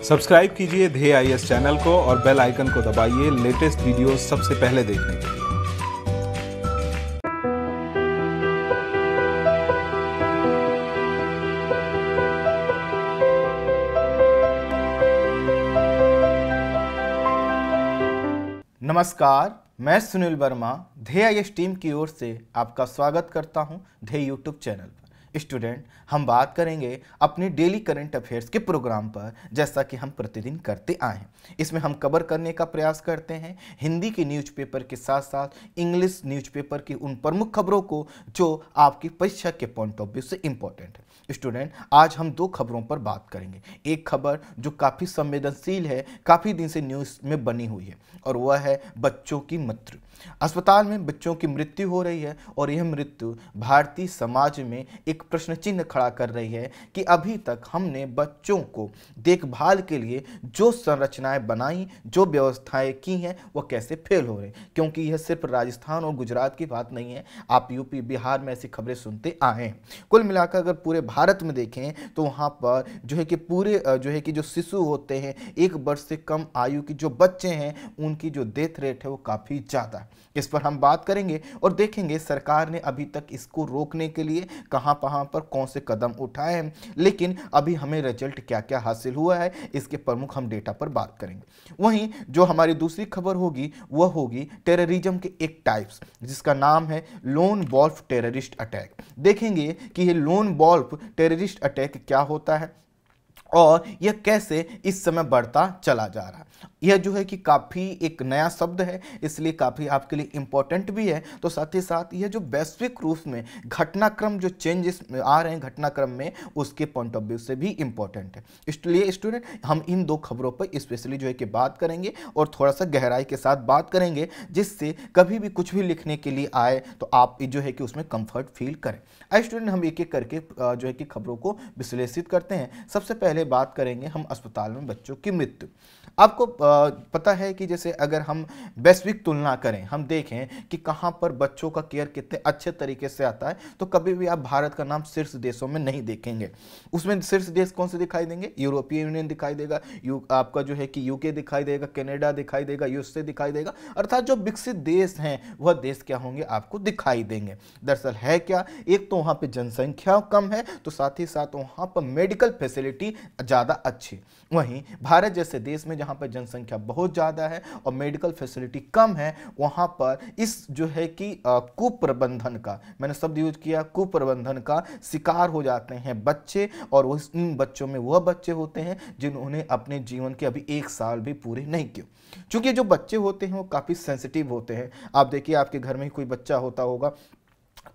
subscribe कीजिए धे आई channel को और बेल आइकन को दबाइए लेटेस्ट वीडियो सबसे पहले देखने के लिए नमस्कार मैं सुनील वर्मा धे आई टीम की ओर से आपका स्वागत करता हूं धे यूट्यूब चैनल पर स्टूडेंट हम बात करेंगे अपने डेली करंट अफेयर्स के प्रोग्राम पर जैसा कि हम प्रतिदिन करते आए हैं इसमें हम कवर करने का प्रयास करते हैं हिंदी के न्यूज़पेपर के साथ साथ इंग्लिश न्यूज़पेपर की उन प्रमुख खबरों को जो आपकी परीक्षा के पॉइंट ऑफ व्यू से इम्पोर्टेंट है स्टूडेंट आज हम दो खबरों पर बात करेंगे एक खबर जो काफ़ी संवेदनशील है काफ़ी दिन से न्यूज़ में बनी हुई है और वह है बच्चों की मृत्यु अस्पताल में बच्चों की मृत्यु हो रही है और यह मृत्यु भारतीय समाज में एक प्रश्न चिन्ह खड़ा कर रही है कि अभी तक हमने बच्चों को देखभाल के लिए जो संरचनाएं बनाई जो व्यवस्थाएं की हैं वो कैसे फेल हो रहे हैं क्योंकि यह सिर्फ राजस्थान और गुजरात की बात नहीं है आप यूपी बिहार में ऐसी खबरें सुनते आए हैं कुल मिलाकर अगर पूरे भारत में देखें तो वहाँ पर जो है कि पूरे जो है कि जो शिशु होते हैं एक वर्ष से कम आयु की जो बच्चे हैं उनकी जो डेथ रेट है वो काफ़ी ज़्यादा है इस पर हम बात करेंगे और देखेंगे सरकार ने अभी तक इसको रोकने के लिए कहाँ कहाँ पर कौन से कदम उठाए हैं लेकिन अभी हमें रिजल्ट क्या क्या हासिल हुआ है इसके प्रमुख हम डेटा पर बात करेंगे वहीं जो हमारी दूसरी खबर होगी वह होगी टेररिज्म के एक टाइप्स जिसका नाम है लोन बॉल्फ टेररिस्ट अटैक देखेंगे कि ये लोन बॉल्फ टेररिस्ट अटैक क्या होता है और यह कैसे इस समय बढ़ता चला जा रहा है यह जो है कि काफ़ी एक नया शब्द है इसलिए काफ़ी आपके लिए इम्पोर्टेंट भी है तो साथ ही साथ यह जो वैश्विक रूप में घटनाक्रम जो चेंजेस आ रहे हैं घटनाक्रम में उसके पॉइंट ऑफ व्यू से भी इम्पोर्टेंट है इसलिए स्टूडेंट हम इन दो खबरों पर स्पेशली जो है कि बात करेंगे और थोड़ा सा गहराई के साथ बात करेंगे जिससे कभी भी कुछ भी लिखने के लिए आए तो आप जो है कि उसमें कम्फर्ट फील करें स्टूडेंट हम एक एक करके जो है कि खबरों को विश्लेषित करते हैं सबसे पहले पहले बात करेंगे हम अस्पताल में बच्चों की मृत्यु आपको पता है कि जैसे अगर हम वैश्विक तुलना करें हम देखें कि कहाँ पर बच्चों का केयर कितने अच्छे तरीके से आता है तो कभी भी आप भारत का नाम शीर्ष देशों में नहीं देखेंगे उसमें शीर्ष देश कौन से दिखाई देंगे यूरोपीय यूनियन दिखाई देगा यू आपका जो है कि यूके दिखाई देगा कैनेडा दिखाई देगा यूएसए दिखाई देगा अर्थात जो विकसित देश हैं वह देश क्या होंगे आपको दिखाई देंगे दरअसल है क्या एक तो वहाँ पर जनसंख्या कम है तो साथ ही साथ वहाँ पर मेडिकल फैसिलिटी ज़्यादा अच्छी वहीं भारत जैसे देश में जहाँ पर जनसंख्या बहुत ज़्यादा है और मेडिकल फैसिलिटी कम है वहाँ पर इस जो है कि कुप्रबंधन का मैंने शब्द यूज किया कुप्रबंधन का शिकार हो जाते हैं बच्चे और उस इन बच्चों में वह बच्चे होते हैं जिन्होंने अपने जीवन के अभी एक साल भी पूरे नहीं किए क्योंकि जो बच्चे होते हैं वो काफ़ी सेंसिटिव होते हैं आप देखिए आपके घर में ही कोई बच्चा होता होगा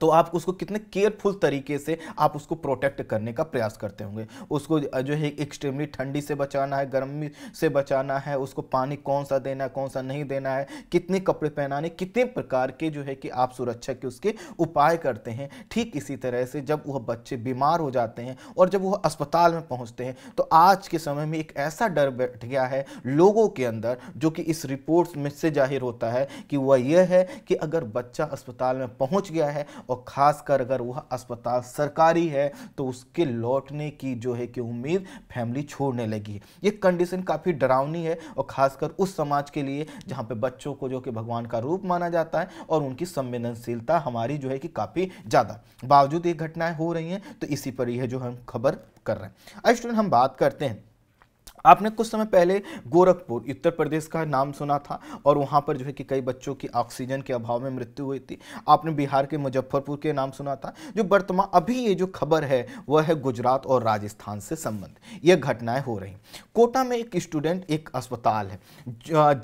तो आप उसको कितने केयरफुल तरीके से आप उसको प्रोटेक्ट करने का प्रयास करते होंगे उसको जो है एक्सट्रीमली ठंडी से बचाना है गर्मी से बचाना है उसको पानी कौन सा देना है कौन सा नहीं देना है कितने कपड़े पहनाने कितने प्रकार के जो है कि आप सुरक्षा के उसके उपाय करते हैं ठीक इसी तरह से जब वह बच्चे बीमार हो जाते हैं और जब वह अस्पताल में पहुँचते हैं तो आज के समय में एक ऐसा डर बैठ गया है लोगों के अंदर जो कि इस रिपोर्ट में से जाहिर होता है कि वह यह है कि अगर बच्चा अस्पताल में पहुँच गया है और ख़ासकर अगर वह अस्पताल सरकारी है तो उसके लौटने की जो है कि उम्मीद फैमिली छोड़ने लगी है ये कंडीशन काफ़ी डरावनी है और ख़ासकर उस समाज के लिए जहाँ पे बच्चों को जो कि भगवान का रूप माना जाता है और उनकी संवेदनशीलता हमारी जो है कि काफ़ी ज़्यादा बावजूद ये घटनाएं हो रही हैं तो इसी पर यह जो हम खबर कर रहे हैं अब स्टूडेंट हम बात करते हैं आपने कुछ समय पहले गोरखपुर उत्तर प्रदेश का नाम सुना था और वहाँ पर जो है कि कई बच्चों की ऑक्सीजन के अभाव में मृत्यु हुई थी आपने बिहार के मुजफ्फरपुर के नाम सुना था जो वर्तमान अभी ये जो खबर है वह है गुजरात और राजस्थान से संबंध ये घटनाएं हो रही कोटा में एक स्टूडेंट एक अस्पताल है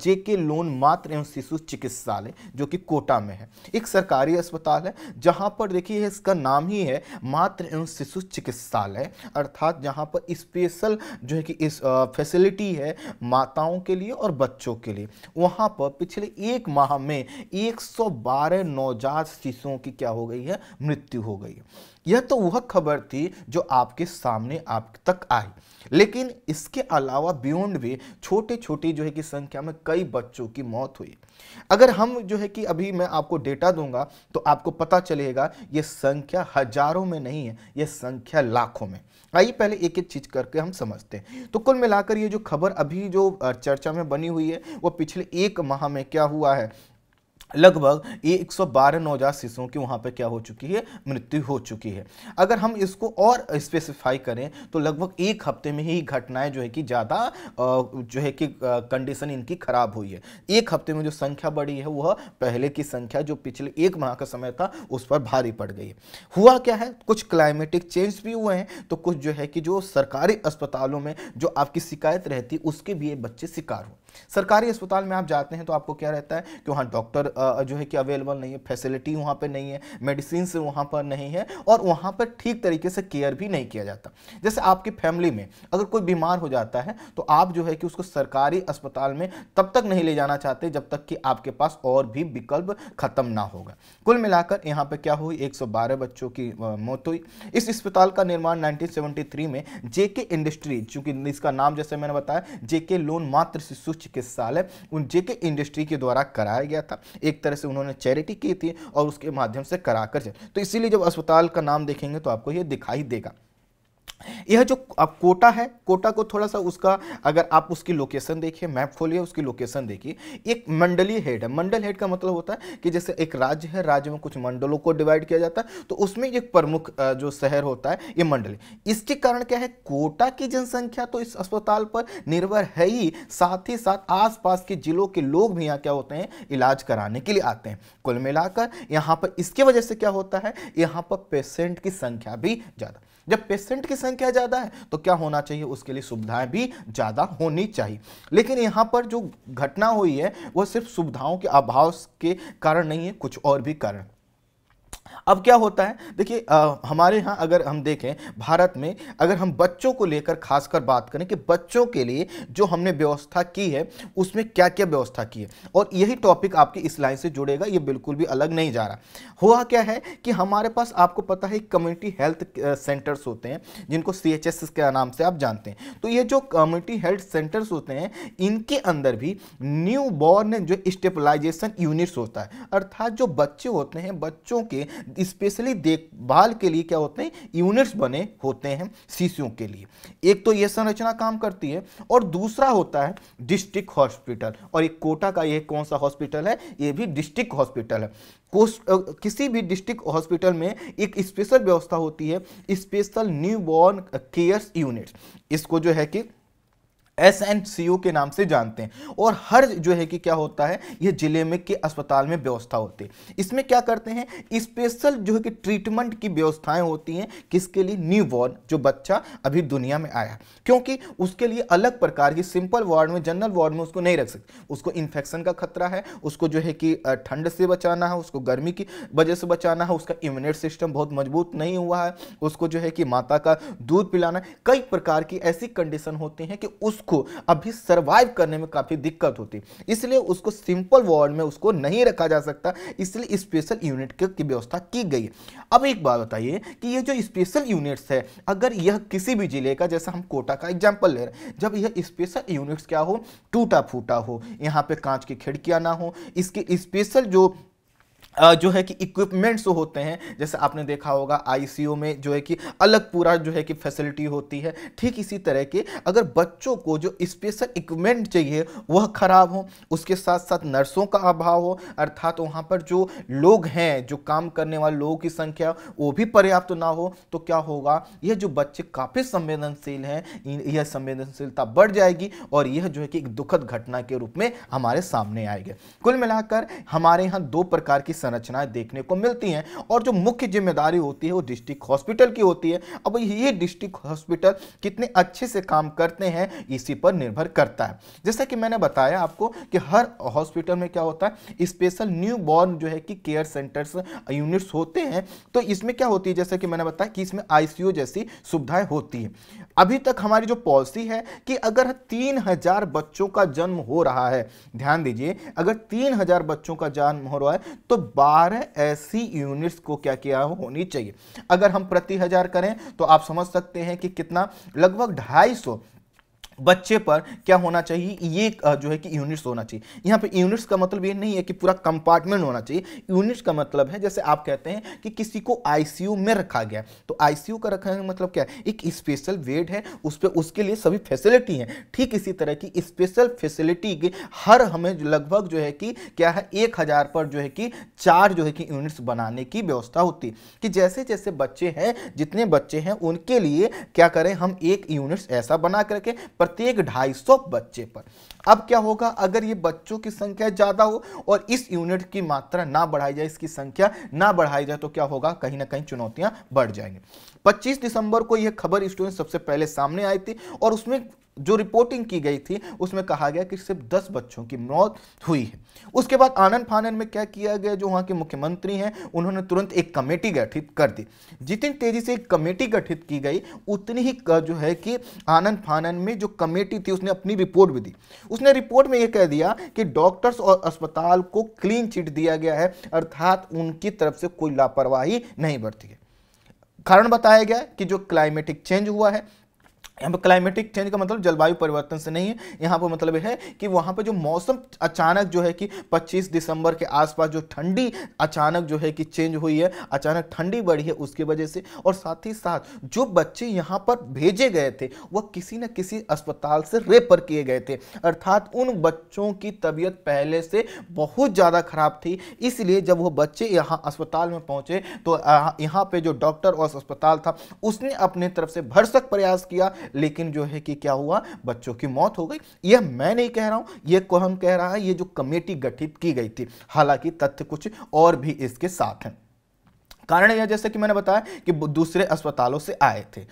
जे के लोन मात्र एवं शिशु चिकित्सालय जो कि कोटा में है एक सरकारी अस्पताल है जहाँ पर देखिए इसका नाम ही है मात्र एवं शिशु चिकित्सालय अर्थात जहाँ पर स्पेशल जो है कि इस फैसिलिटी है माताओं के लिए और बच्चों के लिए वहाँ पर पिछले एक माह में 112 नवजात शिशुओं की क्या हो गई है मृत्यु हो गई है यह तो वह खबर थी जो आपके सामने आप तक आई लेकिन इसके अलावा बियॉन्ड भी छोटे छोटे जो है कि संख्या में कई बच्चों की मौत हुई अगर हम जो है कि अभी मैं आपको डेटा दूंगा तो आपको पता चलेगा ये संख्या हजारों में नहीं है यह संख्या लाखों में आइए पहले एक एक चीज करके हम समझते हैं तो कुल मिलाकर ये जो खबर अभी जो चर्चा में बनी हुई है वो पिछले एक माह में क्या हुआ है लगभग एक सौ बारह नवजात शिशुओं की वहाँ पर क्या हो चुकी है मृत्यु हो चुकी है अगर हम इसको और स्पेसिफाई करें तो लगभग एक हफ्ते में ही घटनाएं जो है कि ज़्यादा जो है कि कंडीशन इनकी खराब हुई है एक हफ्ते में जो संख्या बढ़ी है वह पहले की संख्या जो पिछले एक माह का समय था उस पर भारी पड़ गई है हुआ क्या है कुछ क्लाइमेटिक चेंज भी हुए हैं तो कुछ जो है कि जो सरकारी अस्पतालों में जो आपकी शिकायत रहती उसके भी ये बच्चे शिकार हुए सरकारी अस्पताल में आप जाते हैं तो आपको क्या रहता है कि वहाँ डॉक्टर जो है कि अवेलेबल नहीं है फैसिलिटी वहाँ पर नहीं है मेडिसिन वहाँ पर नहीं है और वहाँ पर ठीक तरीके से केयर भी नहीं किया जाता जैसे आपकी फैमिली में अगर कोई बीमार हो जाता है तो आप जो है कि उसको सरकारी अस्पताल में तब तक नहीं ले जाना चाहते जब तक कि आपके पास और भी विकल्प खत्म ना होगा कुल मिलाकर यहाँ पर क्या हुई एक बच्चों की मौत हुई इस अस्पताल का निर्माण नाइनटीन में जेके इंडस्ट्रीज चूंकि इसका नाम जैसे मैंने बताया जेके लोन मात्र शिशु चिकित्सालय उन जेके इंडस्ट्री के द्वारा कराया गया था एक तरह से उन्होंने चैरिटी की थी और उसके माध्यम से कराकर तो इसीलिए जब अस्पताल का नाम देखेंगे तो आपको ये दिखाई देगा यह जो अब कोटा है कोटा को थोड़ा सा उसका अगर आप उसकी लोकेशन देखिए मैप खोलिए उसकी लोकेशन देखिए एक मंडलीय हेड है मंडल हेड का मतलब होता है कि जैसे एक राज्य है राज्य में कुछ मंडलों को डिवाइड किया जाता है तो उसमें एक प्रमुख जो शहर होता है ये मंडली इसके कारण क्या है कोटा की जनसंख्या तो इस अस्पताल पर निर्भर है ही साथ ही साथ आस के जिलों के लोग भी यहाँ क्या होते हैं इलाज कराने के लिए आते हैं कुल मिलाकर यहाँ पर इसकी वजह से क्या होता है यहाँ पर पेशेंट की संख्या भी ज़्यादा जब पेशेंट की संख्या ज़्यादा है तो क्या होना चाहिए उसके लिए सुविधाएं भी ज़्यादा होनी चाहिए लेकिन यहाँ पर जो घटना हुई है वो सिर्फ सुविधाओं के अभाव के कारण नहीं है कुछ और भी कारण अब क्या होता है देखिए हमारे यहाँ अगर हम देखें भारत में अगर हम बच्चों को लेकर खासकर बात करें कि बच्चों के लिए जो हमने व्यवस्था की है उसमें क्या क्या व्यवस्था की है और यही टॉपिक आपके इस लाइन से जुड़ेगा ये बिल्कुल भी अलग नहीं जा रहा हुआ क्या है कि हमारे पास आपको पता है कम्युनिटी हेल्थ सेंटर्स होते हैं जिनको सी के नाम से आप जानते हैं तो ये जो कम्युनिटी हेल्थ सेंटर्स होते हैं इनके अंदर भी न्यू बॉर्न जो स्टेपलाइजेशन यूनिट्स होता है अर्थात जो बच्चे होते हैं बच्चों के स्पेशली देखभाल के लिए क्या होते हैं यूनिट्स बने होते हैं शिशुओं के लिए एक तो यह संरचना काम करती है और दूसरा होता है डिस्ट्रिक्ट हॉस्पिटल और एक कोटा का यह कौन सा हॉस्पिटल है यह भी डिस्ट्रिक्ट हॉस्पिटल है किसी भी डिस्ट्रिक्ट हॉस्पिटल में एक स्पेशल व्यवस्था होती है special newborn cares unit इसको जो है कि एस एन सी ओ के नाम से जानते हैं और हर जो है कि क्या होता है ये जिले में के अस्पताल में व्यवस्था होती है इसमें क्या करते हैं स्पेशल जो है कि ट्रीटमेंट की व्यवस्थाएं होती हैं किसके लिए न्यू बॉर्न जो बच्चा अभी दुनिया में आया क्योंकि उसके लिए अलग प्रकार की सिंपल वार्ड में जनरल वार्ड में उसको नहीं रख सकते उसको इन्फेक्शन का खतरा है उसको जो है कि ठंड से बचाना है उसको गर्मी की वजह से बचाना है उसका इम्यूनिट सिस्टम बहुत मजबूत नहीं हुआ है उसको जो है कि माता का दूध पिलाना कई प्रकार की ऐसी कंडीशन होती हैं कि उस उसको अभी सर्वाइव करने में काफ़ी दिक्कत होती इसलिए उसको सिंपल वार्ड में उसको नहीं रखा जा सकता इसलिए स्पेशल यूनिट की व्यवस्था की गई अब एक बात बताइए कि ये जो स्पेशल यूनिट्स है अगर यह किसी भी जिले का जैसा हम कोटा का एग्जाम्पल ले रहे हैं जब यह स्पेशल यूनिट्स क्या हो टूटा फूटा हो यहाँ पे कांच की खिड़कियाँ ना हो इसके स्पेशल जो जो है कि इक्विपमेंट्स तो होते हैं जैसे आपने देखा होगा आईसीयू में जो है कि अलग पूरा जो है कि फैसिलिटी होती है ठीक इसी तरह के अगर बच्चों को जो स्पेशल इक्विपमेंट चाहिए वह खराब हो उसके साथ साथ नर्सों का अभाव हो अर्थात तो वहाँ पर जो लोग हैं जो काम करने वाले लोगों की संख्या वो भी पर्याप्त तो ना हो तो क्या होगा यह जो बच्चे काफ़ी संवेदनशील हैं यह संवेदनशीलता बढ़ जाएगी और यह जो है कि एक दुखद घटना के रूप में हमारे सामने आएगी कुल मिलाकर हमारे यहाँ दो प्रकार की संरचनाएं देखने को मिलती हैं और जो मुख्य जिम्मेदारी होती है वो डिस्ट्रिक्ट हॉस्पिटल की होती है अब ये डिस्ट्रिक्ट हॉस्पिटल कितने अच्छे से काम करते हैं इसी पर निर्भर करता है जैसा कि मैंने बताया आपको कि हर हॉस्पिटल में क्या होता है स्पेशल न्यू बॉर्न जो है कि केयर सेंटर्स यूनिट्स होते हैं तो इसमें क्या होती है जैसा कि मैंने बताया कि इसमें आई जैसी सुविधाएं होती है अभी तक हमारी जो पॉलिसी है कि अगर तीन बच्चों का जन्म हो रहा है ध्यान दीजिए अगर तीन बच्चों का जन्म हो रहा है तो बारह ऐसी यूनिट्स को क्या किया होनी चाहिए अगर हम प्रति हजार करें तो आप समझ सकते हैं कि कितना लगभग ढाई बच्चे पर क्या होना चाहिए ये जो है कि यूनिट्स होना चाहिए यहाँ पे यूनिट्स का मतलब ये नहीं है कि पूरा कंपार्टमेंट होना चाहिए यूनिट्स का मतलब है जैसे आप कहते हैं कि किसी को आईसीयू में रखा गया तो आईसीयू का रखा गया मतलब क्या है एक स्पेशल बेड है उस पर उसके लिए सभी फैसिलिटी हैं ठीक इसी तरह की स्पेशल फैसिलिटी के हर हमें लगभग जो है कि क्या है एक हज़ार पर जो है कि चार जो है कि यूनिट्स बनाने की व्यवस्था होती कि जैसे जैसे बच्चे हैं जितने बच्चे हैं उनके लिए क्या करें हम एक यूनिट्स ऐसा बना करके प्रत्येक 250 बच्चे पर अब क्या होगा अगर ये बच्चों की संख्या ज़्यादा हो और इस यूनिट की मात्रा ना बढ़ाई जाए इसकी संख्या ना बढ़ाई जाए तो क्या होगा कहीं ना कहीं चुनौतियां बढ़ जाएंगी 25 दिसंबर को यह खबर स्टूडेंट सबसे पहले सामने आई थी और उसमें जो रिपोर्टिंग की गई थी उसमें कहा गया कि सिर्फ दस बच्चों की मौत हुई है उसके बाद आनंद फानन में क्या किया गया जो वहाँ के मुख्यमंत्री हैं उन्होंने तुरंत एक कमेटी गठित कर दी जितनी तेजी से एक कमेटी गठित की गई उतनी ही जो है कि आनंद फानन में जो कमेटी थी उसने अपनी रिपोर्ट भी दी उसने रिपोर्ट में यह कह दिया कि डॉक्टर्स और अस्पताल को क्लीन चिट दिया गया है अर्थात उनकी तरफ से कोई लापरवाही नहीं बरती है कारण बताया गया कि जो क्लाइमेटिक चेंज हुआ है यहाँ पर क्लाइमेटिक चेंज का मतलब जलवायु परिवर्तन से नहीं है यहाँ पर मतलब है कि वहाँ पर जो मौसम अचानक जो है कि 25 दिसंबर के आसपास जो ठंडी अचानक जो है कि चेंज हुई है अचानक ठंडी बढ़ी है उसकी वजह से और साथ ही साथ जो बच्चे यहाँ पर भेजे गए थे वह किसी न किसी अस्पताल से रेफर किए गए थे अर्थात उन बच्चों की तबीयत पहले से बहुत ज़्यादा खराब थी इसलिए जब वह बच्चे यहाँ अस्पताल में पहुँचे तो यहाँ पर जो डॉक्टर और अस्पताल था उसने अपने तरफ से भरसक प्रयास किया लेकिन जो है कि क्या हुआ बच्चों की मौत हो गई यह मैं नहीं कह रहा हूं यह कौन कह रहा है ये जो कमेटी गठित की गई थी हालांकि तथ्य कुछ और भी इसके साथ हैं कारण यह जैसे कि मैंने बताया कि दूसरे अस्पतालों से आए थे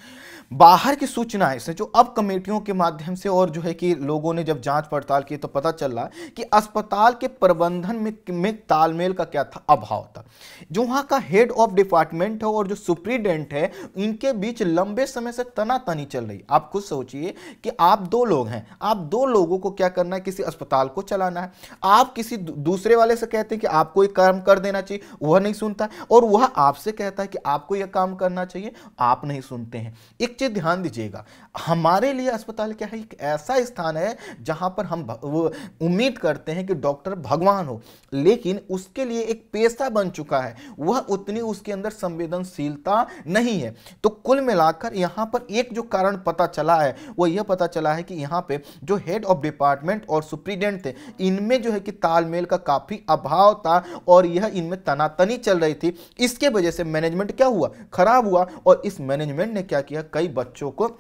बाहर की सूचनाएं से जो अब कमेटियों के माध्यम से और जो है कि लोगों ने जब जांच पड़ताल की तो पता चल रहा कि अस्पताल के प्रबंधन में, में तालमेल का क्या था अभाव था जो वहाँ का हेड ऑफ डिपार्टमेंट है और जो सुप्रीडेंट है इनके बीच लंबे समय से तनातनी चल रही आप खुद सोचिए कि आप दो लोग हैं आप दो लोगों को क्या करना है किसी अस्पताल को चलाना है आप किसी दूसरे वाले से कहते हैं कि आपको एक काम कर देना चाहिए वह नहीं सुनता और वह आपसे कहता है कि आपको यह काम करना चाहिए आप नहीं सुनते हैं एक चीज़ ध्यान दीजिएगा हमारे लिए अस्पताल क्या है एक ऐसा स्थान है जहां पर हम उम्मीद करते हैं कि डॉक्टर भगवान हो लेकिन उसके लिए एक पेशा बन चुका है वह उतनी उसके अंदर संवेदनशीलता नहीं है तो कुल मिलाकर यहां पर एक जो कारण पता चला है वह यह पता चला है कि यहां पे जो हेड ऑफ डिपार्टमेंट और सुप्रीडेंट थे इनमें जो है कि तालमेल का काफ़ी अभाव था और यह इनमें तनातनी चल रही थी इसके वजह से मैनेजमेंट क्या हुआ खराब हुआ और इस मैनेजमेंट ने क्या किया कई बच्चों को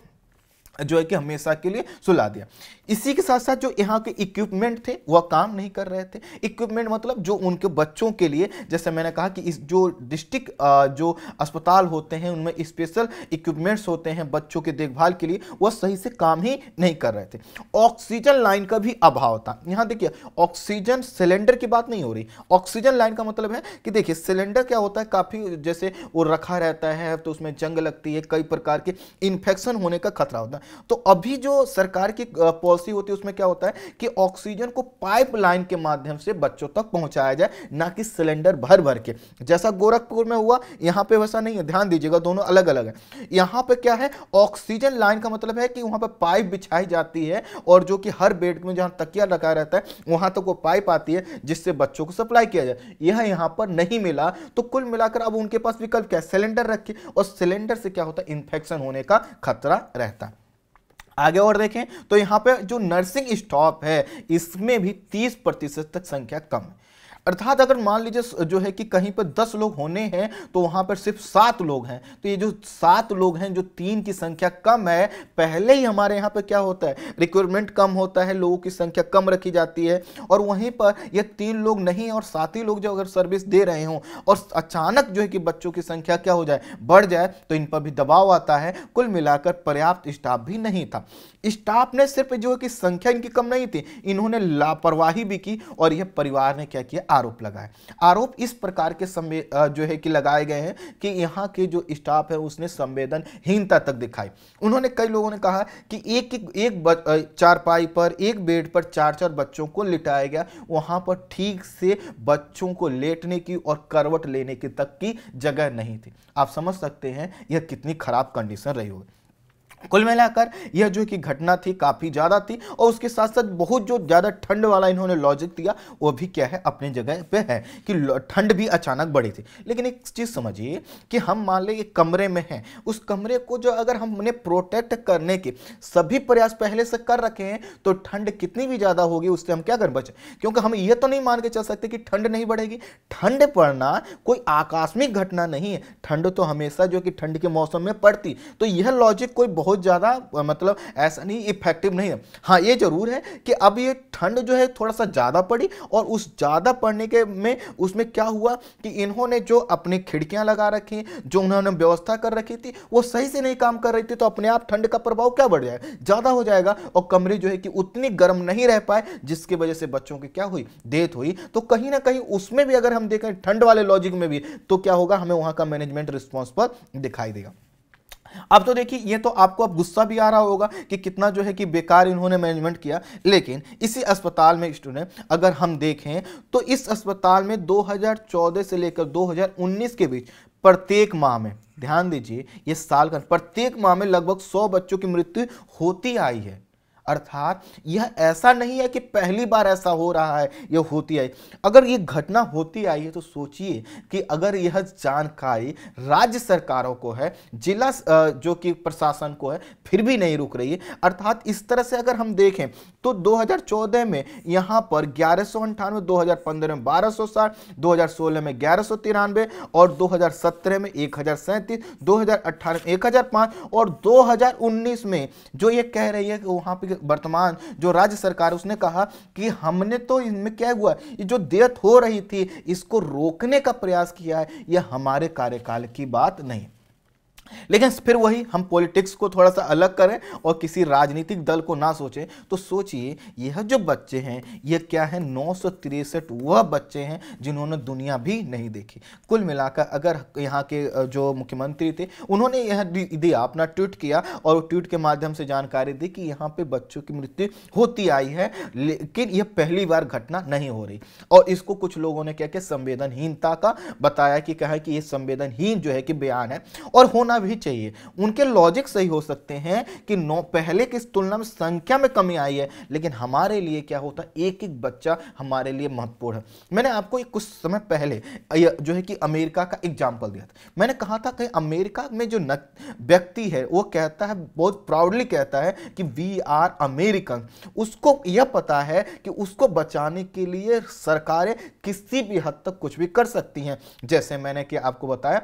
जो है कि हमेशा के लिए सुला दिया इसी के साथ साथ जो यहाँ के इक्विपमेंट थे वह काम नहीं कर रहे थे इक्विपमेंट मतलब जो उनके बच्चों के लिए जैसे मैंने कहा कि इस जो डिस्ट्रिक्ट जो अस्पताल होते हैं उनमें स्पेशल इक्विपमेंट्स होते हैं बच्चों के देखभाल के लिए वह सही से काम ही नहीं कर रहे थे ऑक्सीजन लाइन का भी अभाव था यहाँ देखिए ऑक्सीजन सिलेंडर की बात नहीं हो रही ऑक्सीजन लाइन का मतलब है कि देखिए सिलेंडर क्या होता है काफ़ी जैसे वो रखा रहता है तो उसमें जंग लगती है कई प्रकार के इन्फेक्शन होने का खतरा होता है तो अभी जो सरकार की पॉलिसी होती है उसमें क्या होता है कि ऑक्सीजन को पाइपलाइन के माध्यम से बच्चों तक पहुंचाया जाए ना कि सिलेंडर भर भर के जैसा गोरखपुर में हुआ यहां पे वैसा नहीं है ध्यान दीजिएगा दोनों अलग अलग है यहां पे क्या है ऑक्सीजन लाइन का मतलब है कि वहां पर पाइप बिछाई जाती है और जो कि हर बेड में जहां तकिया लगा रहता है वहां तक तो वो पाइप आती है जिससे बच्चों को सप्लाई किया जाए यह यहां पर नहीं मिला तो कुल मिलाकर अब उनके पास विकल्प क्या है सिलेंडर रखे और सिलेंडर से क्या होता है इंफेक्शन होने का खतरा रहता है आगे और देखें तो यहाँ पे जो नर्सिंग स्टॉप है इसमें भी 30 प्रतिशत तक संख्या कम है अर्थात अगर मान लीजिए जो है कि कहीं पर दस लोग होने हैं तो वहां पर सिर्फ सात लोग हैं तो ये जो सात लोग हैं जो तीन की संख्या कम है पहले ही हमारे यहाँ पर क्या होता है रिक्वायरमेंट कम होता है लोगों की संख्या कम रखी जाती है और वहीं पर ये तीन लोग नहीं और सात ही लोग जो अगर सर्विस दे रहे हों और अचानक जो है कि बच्चों की संख्या क्या हो जाए बढ़ जाए तो इन पर भी दबाव आता है कुल मिलाकर पर्याप्त स्टाफ भी नहीं था स्टाफ ने सिर्फ जो है कि संख्या इनकी कम नहीं थी इन्होंने लापरवाही भी की और यह परिवार ने क्या किया आरोप लगाए आरोप इस प्रकार के जो है कि लगाए गए हैं कि यहाँ के जो स्टाफ है उसने संवेदनहीनता तक दिखाई उन्होंने कई लोगों ने कहा कि एक एक, एक चारपाई पर एक बेड पर चार चार बच्चों को लिटाया गया वहाँ पर ठीक से बच्चों को लेटने की और करवट लेने की तक की जगह नहीं थी आप समझ सकते हैं यह कितनी खराब कंडीशन रही होगी कुल मिलाकर यह जो कि घटना थी काफी ज्यादा थी और उसके साथ साथ बहुत जो ज्यादा ठंड वाला इन्होंने लॉजिक दिया वो भी क्या है अपने जगह पे है कि ठंड भी अचानक बढ़ी थी लेकिन एक चीज समझिए कि हम मान लें कमरे में हैं उस कमरे को जो अगर हमने प्रोटेक्ट करने के सभी प्रयास पहले से कर रखे हैं तो ठंड कितनी भी ज्यादा होगी उससे हम क्या कर बचे क्योंकि हम ये तो नहीं मान के चल सकते कि ठंड नहीं बढ़ेगी ठंड पड़ना कोई आकस्मिक घटना नहीं है ठंड तो हमेशा जो कि ठंड के मौसम में पड़ती तो यह लॉजिक कोई बहुत बहुत ज़्यादा मतलब ऐसा नहीं इफेक्टिव नहीं है हाँ ये ज़रूर है कि अब ये ठंड जो है थोड़ा सा ज़्यादा पड़ी और उस ज़्यादा पड़ने के में उसमें क्या हुआ कि इन्होंने जो अपनी खिड़कियाँ लगा रखी जो उन्होंने व्यवस्था कर रखी थी वो सही से नहीं काम कर रही थी तो अपने आप ठंड का प्रभाव क्या बढ़ जाए ज़्यादा हो जाएगा और कमरे जो है कि उतनी गर्म नहीं रह पाए जिसकी वजह से बच्चों की क्या हुई डेथ हुई तो कहीं ना कहीं उसमें भी अगर हम देखें ठंड वाले लॉजिक में भी तो क्या होगा हमें वहाँ का मैनेजमेंट रिस्पॉन्स पर दिखाई देगा अब तो देखिए ये तो आपको अब गुस्सा भी आ रहा होगा कि कितना जो है कि बेकार इन्होंने मैनेजमेंट किया लेकिन इसी अस्पताल में स्टूडेंट अगर हम देखें तो इस अस्पताल में 2014 से लेकर 2019 के बीच प्रत्येक माह में ध्यान दीजिए ये साल का प्रत्येक माह में लगभग 100 बच्चों की मृत्यु होती आई है अर्थात यह ऐसा नहीं है कि पहली बार ऐसा हो रहा है यह होती आई अगर ये घटना होती आई है तो सोचिए कि अगर यह जानकारी राज्य सरकारों को है जिला जो कि प्रशासन को है फिर भी नहीं रुक रही है अर्थात इस तरह से अगर हम देखें तो 2014 में यहाँ पर ग्यारह सौ अंठानवे दो में बारह सौ साठ दो में ग्यारह सौ तिरानवे और 2017 में एक हजार सैंतीस दो में एक और 2019 में जो ये कह रही है कि वहाँ पर वर्तमान जो राज्य सरकार उसने कहा कि हमने तो इनमें क्या हुआ ये जो देत हो रही थी इसको रोकने का प्रयास किया है यह हमारे कार्यकाल की बात नहीं लेकिन फिर वही हम पॉलिटिक्स को थोड़ा सा अलग करें और किसी राजनीतिक दल को ना सोचें तो सोचिए यह जो बच्चे हैं यह क्या है नौ वह बच्चे हैं जिन्होंने दुनिया भी नहीं देखी कुल मिलाकर अगर यहाँ के जो मुख्यमंत्री थे उन्होंने यह दिया अपना ट्वीट किया और ट्वीट के माध्यम से जानकारी दी कि यहाँ पर बच्चों की मृत्यु होती आई है लेकिन यह पहली बार घटना नहीं हो रही और इसको कुछ लोगों ने क्या किया संवेदनहीनता का बताया कि कहा कि यह संवेदनहीन जो है कि बयान है और होना भी चाहिए उनके लॉजिक सही हो सकते हैं कि नौ पहले किस तुलना में संख्या में कमी आई है लेकिन हमारे लिए क्या होता है एक एक बच्चा हमारे लिए महत्वपूर्ण है मैंने आपको एक कुछ समय पहले जो है कि अमेरिका का एग्जाम्पल दिया था मैंने कहा था कि अमेरिका में जो व्यक्ति है वो कहता है बहुत प्राउडली कहता है कि वी आर अमेरिकन उसको यह पता है कि उसको बचाने के लिए सरकारें किसी भी हद तक कुछ भी कर सकती हैं जैसे मैंने कि आपको बताया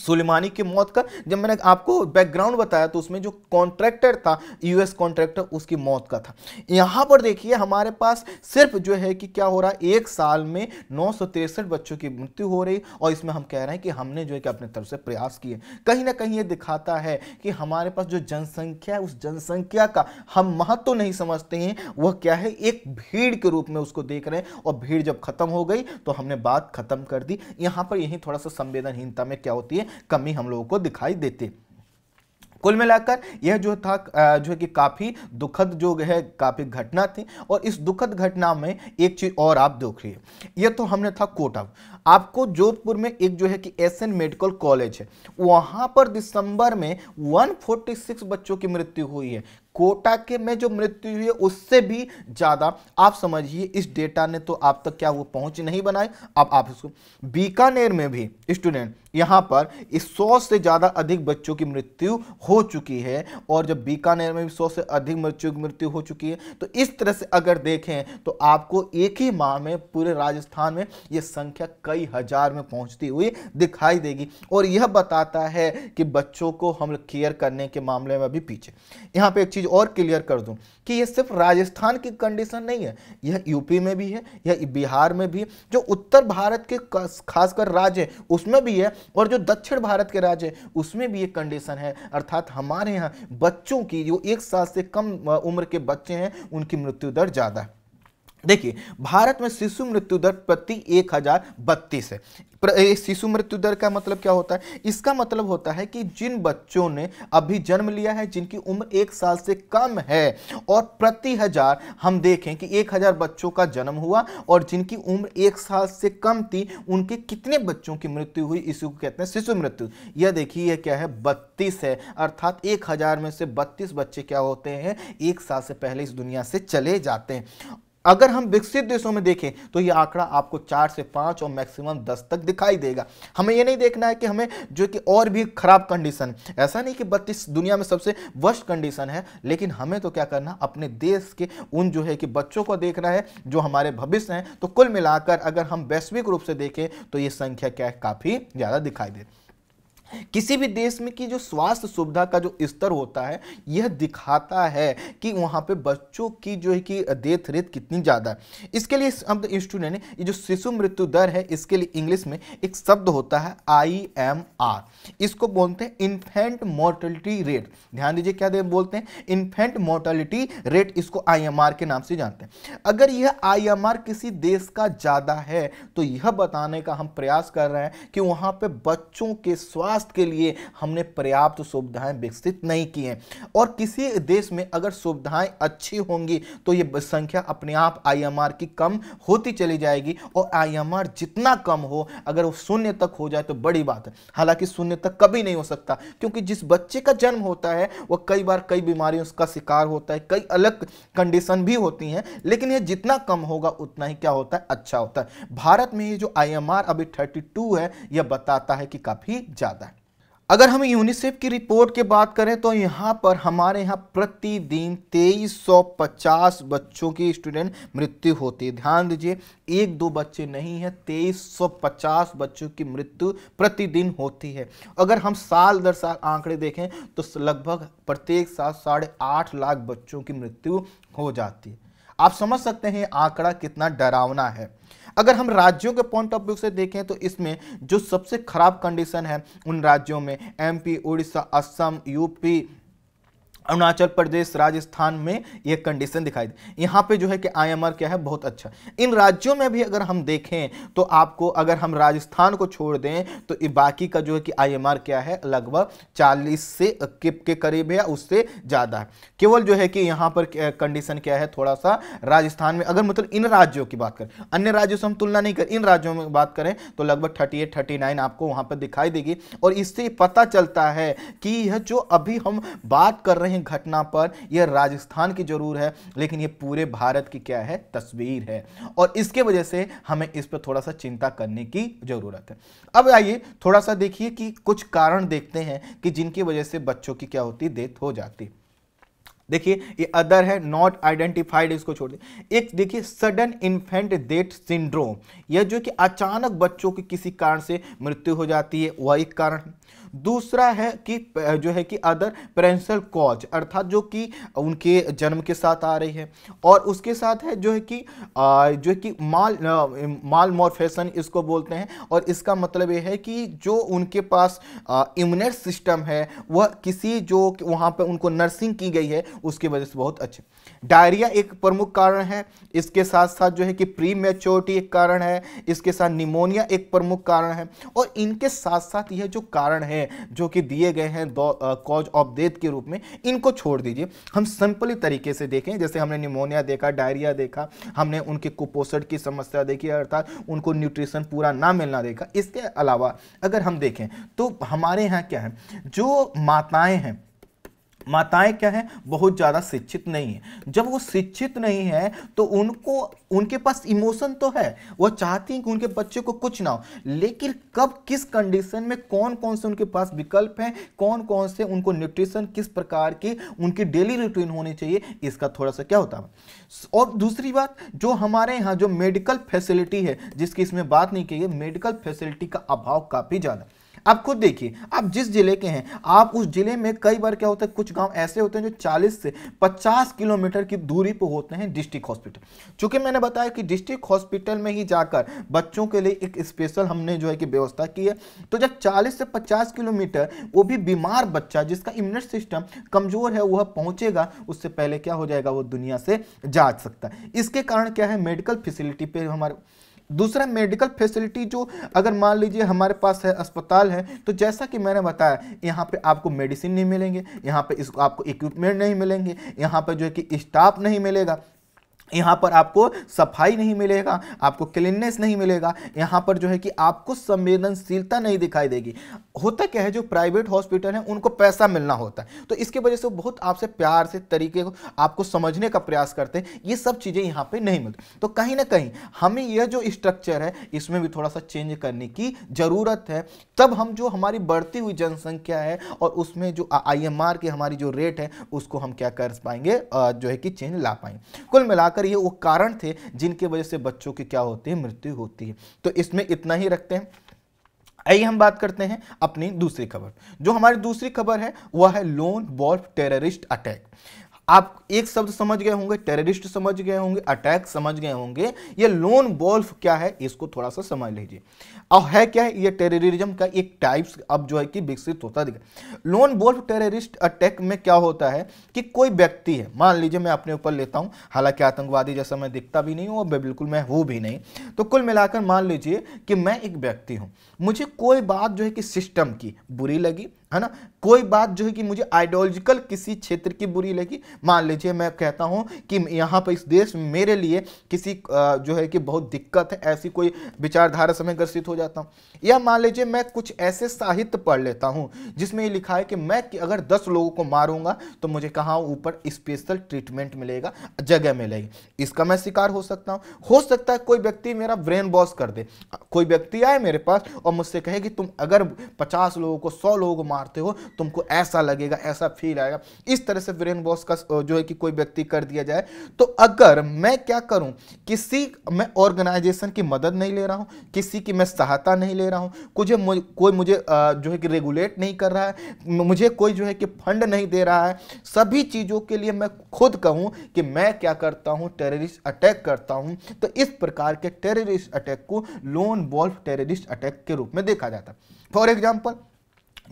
सुलेमानी की मौत का जब मैंने आपको बैकग्राउंड बताया तो उसमें जो कॉन्ट्रैक्टर था यूएस कॉन्ट्रैक्टर उसकी मौत का था यहाँ पर देखिए हमारे पास सिर्फ जो है कि क्या हो रहा है एक साल में नौ बच्चों की मृत्यु हो रही और इसमें हम कह रहे हैं कि हमने जो है कि अपने तरफ से प्रयास किए कहीं ना कहीं ये दिखाता है कि हमारे पास जो जनसंख्या है उस जनसंख्या का हम महत्व तो नहीं समझते हैं वह क्या है एक भीड़ के रूप में उसको देख रहे हैं और भीड़ जब खत्म हो गई तो हमने बात खत्म कर दी यहाँ पर यही थोड़ा सा संवेदनहीनता में क्या होती है की कमी हम लोगों को दिखाई देती कुल मिलाकर यह जो था जो कि काफ़ी दुखद जो है काफ़ी घटना थी और इस दुखद घटना में एक चीज़ और आप देख रही है यह तो हमने था कोटा आपको जोधपुर में एक जो है कि एस मेडिकल कॉलेज है वहां पर दिसंबर में 146 बच्चों की मृत्यु हुई है कोटा के में जो मृत्यु हुई है उससे भी ज़्यादा आप समझिए इस डेटा ने तो आप तक क्या वो पहुंच नहीं बनाई अब आप इसको बीकानेर में भी स्टूडेंट यहाँ पर इस सौ से ज़्यादा अधिक बच्चों की मृत्यु हो चुकी है और जब बीकानेर में भी सौ से अधिक मृत्यु की मृत्यु हो चुकी है तो इस तरह से अगर देखें तो आपको एक ही माह में पूरे राजस्थान में ये संख्या कई हजार में पहुंचती हुई दिखाई देगी और यह बताता है कि बच्चों को हम केयर करने के मामले में भी पीछे यहाँ पे एक चीज़ और क्लियर कर दूं कि यह सिर्फ राजस्थान की कंडीशन नहीं है यह यूपी में भी है यह बिहार में भी जो उत्तर भारत के खासकर राज्य है उसमें भी है और जो दक्षिण भारत के राज्य है उसमें भी ये कंडीशन है अर्थात हमारे यहाँ बच्चों की जो एक साल से कम उम्र के बच्चे हैं उनकी मृत्यु दर ज़्यादा है देखिए भारत में शिशु मृत्यु दर प्रति एक हजार बत्तीस है शिशु मृत्यु दर का मतलब क्या होता है इसका मतलब होता है कि जिन बच्चों ने अभी जन्म लिया है जिनकी उम्र एक साल से कम है और प्रति हजार हम देखें कि एक हजार बच्चों का जन्म हुआ और जिनकी उम्र एक साल से कम थी उनके कितने बच्चों की मृत्यु हुई इसी को कहते हैं शिशु मृत्यु यह देखिए यह क्या है बत्तीस है अर्थात एक हजार में से बत्तीस बच्चे क्या होते हैं एक साल से पहले इस दुनिया से चले जाते हैं अगर हम विकसित देशों में देखें तो ये आंकड़ा आपको चार से पाँच और मैक्सिमम दस तक दिखाई देगा हमें ये नहीं देखना है कि हमें जो कि और भी खराब कंडीशन ऐसा नहीं कि बत्तीस दुनिया में सबसे वर्स्ट कंडीशन है लेकिन हमें तो क्या करना अपने देश के उन जो है कि बच्चों को देखना है जो हमारे भविष्य हैं तो कुल मिलाकर अगर हम वैश्विक रूप से देखें तो ये संख्या क्या है काफ़ी ज़्यादा दिखाई दे किसी भी देश में की जो स्वास्थ्य सुविधा का जो स्तर होता है यह दिखाता है कि वहाँ पे बच्चों की जो है कि डेथ रेट कितनी ज़्यादा है इसके लिए शब्द तो स्टूडेंट ये जो शिशु मृत्यु दर है इसके लिए इंग्लिश में एक शब्द होता है आई एम आर इसको बोलते हैं इन्फेंट मोर्टलिटी रेट ध्यान दीजिए क्या दे बोलते हैं इन्फेंट मोर्टलिटी रेट इसको आई एम आर के नाम से जानते हैं अगर यह आई एम आर किसी देश का ज़्यादा है तो यह बताने का हम प्रयास कर रहे हैं कि वहाँ पर बच्चों के स्वास्थ्य स्वास्थ्य के लिए हमने पर्याप्त सुविधाएं विकसित नहीं की हैं और किसी देश में अगर सुविधाएं अच्छी होंगी तो ये संख्या अपने आप आईएमआर की कम होती चली जाएगी और आईएमआर जितना कम हो अगर वो शून्य तक हो जाए तो बड़ी बात है हालांकि शून्य तक कभी नहीं हो सकता क्योंकि जिस बच्चे का जन्म होता है वह कई बार कई बीमारियों का शिकार होता है कई अलग कंडीशन भी होती हैं लेकिन ये जितना कम होगा उतना ही क्या होता है अच्छा होता है भारत में ये जो आई अभी थर्टी है यह बताता है कि काफ़ी ज़्यादा है अगर हम यूनिसेफ की रिपोर्ट की बात करें तो यहाँ पर हमारे यहाँ प्रतिदिन 2350 बच्चों की स्टूडेंट मृत्यु होती है ध्यान दीजिए एक दो बच्चे नहीं है 2350 बच्चों की मृत्यु प्रतिदिन होती है अगर हम साल दर साल आंकड़े देखें तो लगभग प्रत्येक साल साढ़े आठ लाख बच्चों की मृत्यु हो जाती है आप समझ सकते हैं आंकड़ा कितना डरावना है अगर हम राज्यों के पॉइंट ऑफ व्यू से देखें तो इसमें जो सबसे खराब कंडीशन है उन राज्यों में एमपी उड़ीसा असम यूपी अरुणाचल प्रदेश राजस्थान में यह कंडीशन दिखाई दे यहाँ पे जो है कि आईएमआर क्या है बहुत अच्छा इन राज्यों में भी अगर हम देखें तो आपको अगर हम राजस्थान को छोड़ दें तो बाकी का जो है कि आईएमआर क्या है लगभग 40 से के, के करीब है उससे ज़्यादा है केवल जो है कि यहाँ पर कंडीशन क्या है थोड़ा सा राजस्थान में अगर मतलब इन राज्यों की बात करें अन्य राज्यों से हम तुलना नहीं करें इन राज्यों में बात करें तो लगभग थर्टी एट थर्टी नाइन आपको वहाँ पर दिखाई देगी और इससे पता चलता है कि यह जो अभी हम बात कर रहे हैं कहीं घटना पर यह राजस्थान की जरूर है लेकिन यह पूरे भारत की क्या है तस्वीर है और इसके वजह से हमें इस पर थोड़ा सा चिंता करने की जरूरत है अब आइए थोड़ा सा देखिए कि कुछ कारण देखते हैं कि जिनकी वजह से बच्चों की क्या होती डेथ हो जाती देखिए ये अदर है नॉट आइडेंटिफाइड इसको छोड़ दे एक देखिए सडन इन्फेंट डेथ सिंड्रोम यह जो कि अचानक बच्चों की किसी कारण से मृत्यु हो जाती है वह एक कारण है दूसरा है कि जो है कि अदर पेरेंसल कॉज अर्थात जो कि उनके जन्म के साथ आ रही है और उसके साथ है जो है कि जो है कि माल माल मॉर्फेसन इसको बोलते हैं और इसका मतलब ये है कि जो उनके पास इम्यूनर सिस्टम है वह किसी जो वहाँ पर उनको नर्सिंग की गई है उसकी वजह से बहुत अच्छे डायरिया एक प्रमुख कारण है इसके साथ साथ जो है कि प्री मेच्योरिटी एक कारण है इसके साथ निमोनिया एक प्रमुख कारण है और इनके साथ साथ यह जो कारण है जो कि दिए गए हैं कॉज ऑफ डेथ के रूप में इनको छोड़ दीजिए हम सिंपली तरीके से देखें जैसे हमने निमोनिया देखा डायरिया देखा हमने उनके कुपोषण की समस्या देखी अर्थात उनको न्यूट्रिशन पूरा ना मिलना देखा इसके अलावा अगर हम देखें तो हमारे यहाँ क्या है जो माताएं हैं माताएं क्या है बहुत ज़्यादा शिक्षित नहीं है जब वो शिक्षित नहीं है तो उनको उनके पास इमोशन तो है वो चाहती हैं कि उनके बच्चे को कुछ ना हो लेकिन कब किस कंडीशन में कौन कौन से उनके पास विकल्प हैं कौन कौन से उनको न्यूट्रिशन किस प्रकार की उनकी डेली रूटीन होनी चाहिए इसका थोड़ा सा क्या होता है और दूसरी बात जो हमारे यहाँ जो मेडिकल फैसिलिटी है जिसकी इसमें बात नहीं की है मेडिकल फैसिलिटी का अभाव काफ़ी ज़्यादा आप खुद देखिए आप जिस जिले के हैं आप उस जिले में कई बार क्या होता है कुछ गांव ऐसे होते हैं जो 40 से 50 किलोमीटर की दूरी पर होते हैं डिस्ट्रिक्ट हॉस्पिटल चूंकि मैंने बताया कि डिस्ट्रिक्ट हॉस्पिटल में ही जाकर बच्चों के लिए एक स्पेशल हमने जो है कि व्यवस्था की है तो जब चालीस से पचास किलोमीटर वो भी बीमार बच्चा जिसका इम्यूनिट सिस्टम कमजोर है वह पहुंचेगा उससे पहले क्या हो जाएगा वो दुनिया से जा सकता है इसके कारण क्या है मेडिकल फैसिलिटी पे हमारे दूसरा मेडिकल फैसिलिटी जो अगर मान लीजिए हमारे पास है अस्पताल है तो जैसा कि मैंने बताया यहाँ पे आपको मेडिसिन नहीं मिलेंगे यहाँ पे इस आपको इक्विपमेंट नहीं मिलेंगे यहाँ पे जो है कि स्टाफ नहीं मिलेगा यहाँ पर आपको सफाई नहीं मिलेगा आपको क्लीननेस नहीं मिलेगा यहाँ पर जो है कि आपको संवेदनशीलता नहीं दिखाई देगी होता क्या है जो प्राइवेट हॉस्पिटल है उनको पैसा मिलना होता है तो इसके वजह से वो बहुत आपसे प्यार से तरीके को आपको समझने का प्रयास करते हैं ये सब चीज़ें यहाँ पर नहीं मिलती तो कहीं ना कहीं हमें यह जो स्ट्रक्चर है इसमें भी थोड़ा सा चेंज करने की ज़रूरत है तब हम जो हमारी बढ़ती हुई जनसंख्या है और उसमें जो आई की हमारी जो रेट है उसको हम क्या कर पाएंगे जो है कि चेंज ला पाएंगे कुल मिलाकर जाकर ये वो कारण थे जिनके वजह से बच्चों की क्या होती है मृत्यु होती है तो इसमें इतना ही रखते हैं आइए हम बात करते हैं अपनी दूसरी खबर जो हमारी दूसरी खबर है वह है लोन बॉल्फ टेररिस्ट अटैक आप एक शब्द समझ गए होंगे टेररिस्ट समझ गए होंगे अटैक समझ गए होंगे ये लोन बॉल्फ क्या है इसको थोड़ा सा समझ लीजिए और है क्या है ये टेररिज्म का एक टाइप्स अब जो है कि विकसित होता दिखा लोन बोल्फ टेररिस्ट अटैक में क्या होता है कि कोई व्यक्ति है मान लीजिए मैं अपने ऊपर लेता हूँ हालांकि आतंकवादी जैसा मैं दिखता भी नहीं हूँ और बिल्कुल मैं हूँ भी नहीं तो कुल मिलाकर मान लीजिए कि मैं एक व्यक्ति हूँ मुझे कोई बात जो है कि सिस्टम की बुरी लगी है ना कोई बात जो है कि मुझे आइडियोलॉजिकल किसी क्षेत्र की बुरी लगी मान लीजिए मैं कहता हूँ कि यहाँ पर इस देश में मेरे लिए किसी जो है कि बहुत दिक्कत है ऐसी कोई विचारधारा समय ग्रसित हो जाए जाता हूँ या मान लीजिए मैं कुछ ऐसे साहित्य पढ़ लेता हूँ जिसमें ये लिखा है कि मैं कि अगर दस लोगों को मारूंगा तो मुझे कहाँ ऊपर स्पेशल ट्रीटमेंट मिलेगा जगह मिलेगी इसका मैं शिकार हो सकता हूँ हो सकता है कोई व्यक्ति मेरा ब्रेन वॉश कर दे कोई व्यक्ति आए मेरे पास और मुझसे कहे कि तुम अगर पचास लोगों को सौ लोगों को मारते हो तुमको ऐसा लगेगा ऐसा फील आएगा इस तरह से ब्रेन वॉश का जो है कि कोई व्यक्ति कर दिया जाए तो अगर मैं क्या करूं किसी मैं ऑर्गेनाइजेशन की मदद नहीं ले रहा हूं किसी की मैं सहायता सहायता नहीं ले रहा हूँ कुछ मुझे, कोई मुझे जो है कि रेगुलेट नहीं कर रहा है मुझे कोई जो है कि फंड नहीं दे रहा है सभी चीज़ों के लिए मैं खुद कहूँ कि मैं क्या करता हूँ टेररिस्ट अटैक करता हूँ तो इस प्रकार के टेररिस्ट अटैक को लोन वॉल्फ टेररिस्ट अटैक के रूप में देखा जाता है फॉर एग्जाम्पल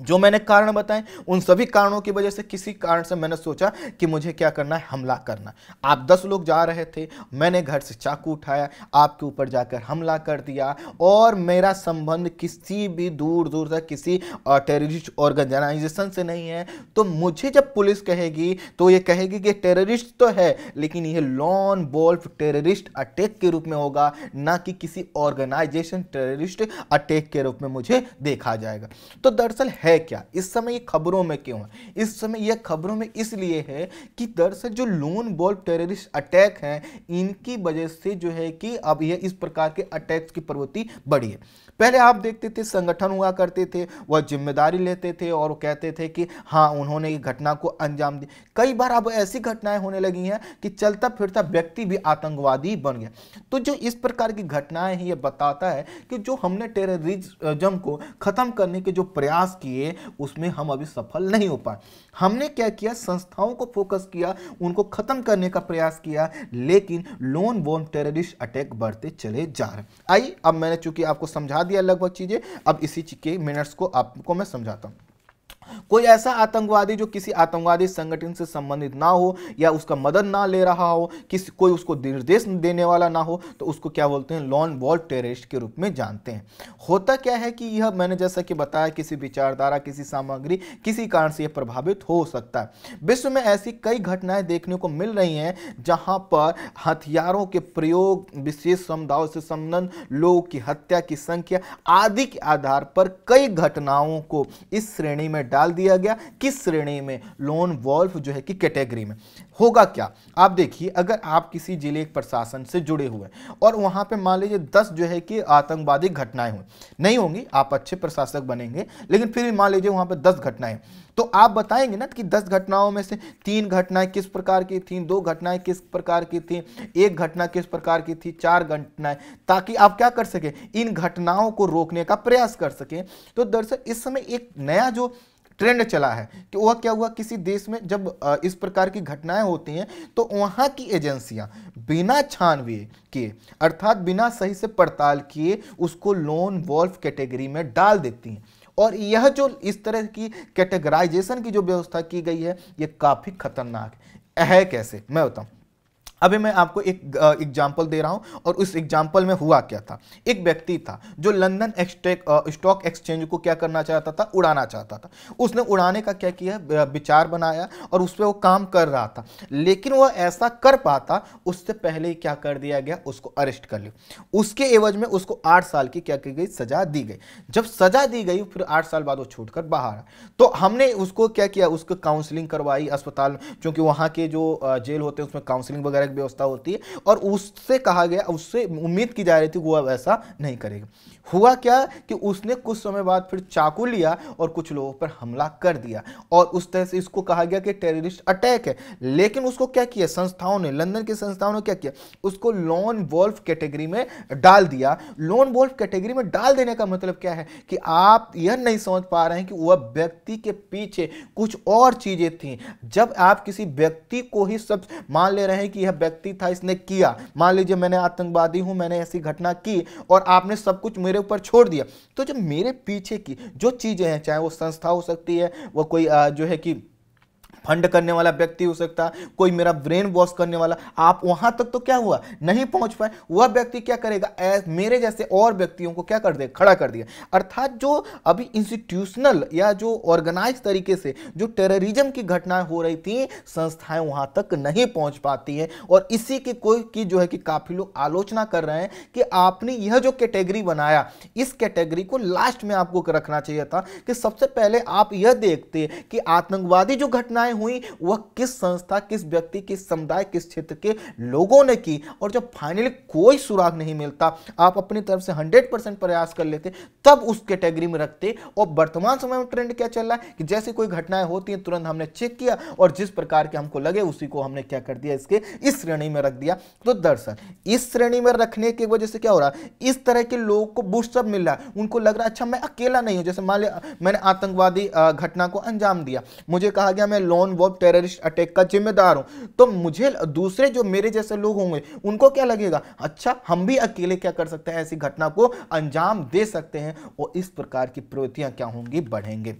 जो मैंने कारण बताए उन सभी कारणों की वजह से किसी कारण से मैंने सोचा कि मुझे क्या करना है हमला करना आप दस लोग जा रहे थे मैंने घर से चाकू उठाया आपके ऊपर जाकर हमला कर दिया और मेरा संबंध किसी भी दूर दूर तक किसी टेररिस्ट ऑर्गेनाइजेशन से नहीं है तो मुझे जब पुलिस कहेगी तो ये कहेगी कि टेररिस्ट तो है लेकिन यह लॉन बोल्फ टेररिस्ट अटैक के रूप में होगा ना कि किसी ऑर्गेनाइजेशन टेररिस्ट अटैक के रूप में मुझे देखा जाएगा तो दरअसल है है क्या इस समय ये खबरों में क्यों है इस समय यह खबरों में इसलिए है कि दरअसल जो लोन बॉल टेररिस्ट अटैक हैं इनकी वजह से जो है कि अब यह इस प्रकार के अटैक्स की प्रवृत्ति बढ़ी है पहले आप देखते थे संगठन हुआ करते थे वह जिम्मेदारी लेते थे और कहते थे कि हाँ उन्होंने ये घटना को अंजाम दी कई बार अब ऐसी घटनाएं होने लगी हैं कि चलता फिरता व्यक्ति भी आतंकवादी बन गया तो जो इस प्रकार की घटनाएं हैं ये बताता है कि जो हमने टेररिज्म को ख़त्म करने के जो प्रयास किए उसमें हम अभी सफल नहीं हो पाए हमने क्या किया संस्थाओं को फोकस किया उनको ख़त्म करने का प्रयास किया लेकिन लोन वोन टेररिस्ट अटैक बढ़ते चले जा रहे आई अब मैंने चूंकि आपको समझा दिया लगभग चीज़ें अब इसी के मिनट्स को आपको मैं समझाता हूं कोई ऐसा आतंकवादी जो किसी आतंकवादी संगठन से संबंधित ना हो या उसका मदद ना ले रहा हो किसी कोई उसको निर्देश देने वाला ना हो तो उसको क्या बोलते हैं लॉन वॉल्ट टेररिस्ट के रूप में जानते हैं होता क्या है कि यह मैंने जैसा कि बताया किसी विचारधारा किसी सामग्री किसी कारण से यह प्रभावित हो सकता है विश्व में ऐसी कई घटनाएं देखने को मिल रही हैं जहां पर हथियारों के प्रयोग विशेष समुदायों से संबंध लोगों की हत्या की संख्या आदि के आधार पर कई घटनाओं को इस श्रेणी में डाल डाल दिया गया किस श्रेणी में लोन वॉल्फ जो है कि कैटेगरी में होगा क्या आप देखिए अगर आप किसी जिले प्रशासन से जुड़े हुए और वहां पे मान लीजिए दस जो है कि आतंकवादी घटनाएं हुई नहीं होंगी आप अच्छे प्रशासक बनेंगे लेकिन फिर भी मान लीजिए वहां पे दस घटनाएं तो आप बताएंगे ना कि दस घटनाओं में से तीन घटनाएं किस प्रकार की थी दो घटनाएं किस प्रकार की थी एक घटना किस प्रकार की थी चार घटनाएं ताकि आप क्या कर सके इन घटनाओं को रोकने का प्रयास कर सके तो दरअसल इस समय एक नया जो ट्रेंड चला है कि वह क्या हुआ किसी देश में जब इस प्रकार की घटनाएं होती हैं तो वहाँ की एजेंसियाँ बिना छानवे के अर्थात बिना सही से पड़ताल किए उसको लोन वॉल्फ कैटेगरी में डाल देती हैं और यह जो इस तरह की कैटेगराइजेशन की जो व्यवस्था की गई है ये काफ़ी खतरनाक है कैसे मैं बताऊँ अभी मैं आपको एक एग्जाम्पल दे रहा हूँ और उस एग्जाम्पल में हुआ क्या था एक व्यक्ति था जो लंदन स्टॉक एक्सचेंज को क्या करना चाहता था उड़ाना चाहता था उसने उड़ाने का क्या किया विचार बनाया और उस पर वो काम कर रहा था लेकिन वह ऐसा कर पाता उससे पहले ही क्या कर दिया गया उसको अरेस्ट कर लिया उसके एवज में उसको आठ साल की क्या की गई सजा दी गई जब सजा दी गई फिर आठ साल बाद वो छूट कर बाहर आया तो हमने उसको क्या किया उसको काउंसलिंग करवाई अस्पताल क्योंकि वहाँ के जो जेल होते हैं उसमें काउंसलिंग वगैरह व्यवस्था होती है और उससे कहा गया उससे उम्मीद की जा रही थी वो अब ऐसा नहीं करेगा हुआ क्या कि उसने कुछ समय बाद फिर चाकू लिया और कुछ लोगों पर हमला कर दिया और उस तरह से इसको कहा गया कि टेररिस्ट अटैक है लेकिन उसको क्या किया संस्थाओं ने लंदन की संस्थाओं ने क्या किया उसको लोन वोल्फ कैटेगरी में डाल दिया लोन वोल्फ कैटेगरी में डाल देने का मतलब क्या है कि आप यह नहीं समझ पा रहे हैं कि वह व्यक्ति के पीछे कुछ और चीज़ें थी जब आप किसी व्यक्ति को ही सब मान ले रहे हैं कि यह व्यक्ति था इसने किया मान लीजिए मैंने आतंकवादी हूं मैंने ऐसी घटना की और आपने सब कुछ मेरे ऊपर छोड़ दिया तो जब मेरे पीछे की जो चीज़ें हैं चाहे वो संस्था हो सकती है वो कोई जो है कि फंड करने वाला व्यक्ति हो सकता है कोई मेरा ब्रेन वॉश करने वाला आप वहां तक तो क्या हुआ नहीं पहुंच पाए वह व्यक्ति क्या करेगा मेरे जैसे और व्यक्तियों को क्या कर दे खड़ा कर दिया अर्थात जो अभी इंस्टीट्यूशनल या जो ऑर्गेनाइज तरीके से जो टेररिज्म की घटनाएं हो रही थी संस्थाएं वहां तक नहीं पहुंच पाती हैं और इसी की कोई की जो है कि काफी लोग आलोचना कर रहे हैं कि आपने यह जो कैटेगरी बनाया इस कैटेगरी को लास्ट में आपको रखना चाहिए था कि सबसे पहले आप यह देखते कि आतंकवादी जो घटनाएं घटनाएं हुई वह किस संस्था किस व्यक्ति किस समुदाय किस क्षेत्र के लोगों ने की और जब फाइनली कोई सुराग नहीं मिलता आप अपनी तरफ से हंड्रेड परसेंट प्रयास कर लेते तब उस कैटेगरी में रखते और वर्तमान समय में ट्रेंड क्या चल रहा है कि जैसे कोई घटनाएं होती हैं तुरंत हमने चेक किया और जिस प्रकार के हमको लगे उसी को हमने क्या कर दिया इसके इस श्रेणी में रख दिया तो दरअसल इस श्रेणी में रखने की वजह से क्या हो रहा है इस तरह के लोगों को बूस्टअप मिल रहा है उनको लग रहा है अच्छा मैं अकेला नहीं हूं जैसे मान लिया मैंने आतंकवादी घटना को अंजाम दिया मुझे कहा गया मैं lone wolf terrorist attack का जिम्मेदार हूँ तो मुझे दूसरे जो मेरे जैसे लोग होंगे उनको क्या लगेगा अच्छा हम भी अकेले क्या कर सकते हैं ऐसी घटना को अंजाम दे सकते हैं और इस प्रकार की प्रवृत्तियां क्या होंगी बढ़ेंगे